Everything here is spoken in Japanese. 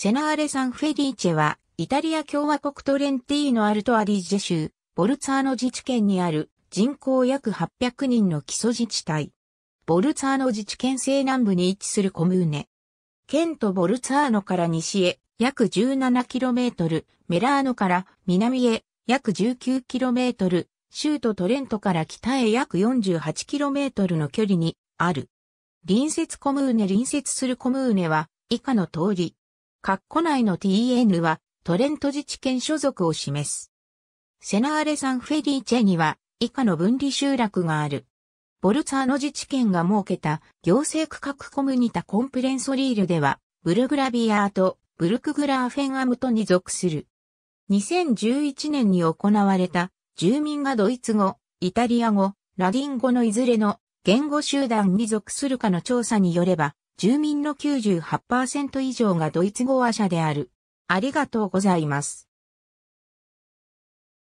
セナーレ・サン・フェリーチェは、イタリア共和国トレンティーノ・アルト・アディジェ州、ボルツァーノ自治県にある人口約800人の基礎自治体。ボルツァーノ自治県西南部に位置するコムーネ。県とボルツァーノから西へ約 17km、メラーノから南へ約 19km、州都トレントから北へ約 48km の距離にある。隣接コムーネ隣接するコムーネは以下の通り、括弧内の TN はトレント自治県所属を示す。セナーレ・サンフェリーチェには以下の分離集落がある。ボルツァーノ自治県が設けた行政区画コムニタ・コンプレンソリールでは、ブルグラビアーとブルクグラーフェンアムトに属する。2011年に行われた住民がドイツ語、イタリア語、ラディン語のいずれの言語集団に属するかの調査によれば、住民の98%以上がドイツ語話者である。ありがとうございます。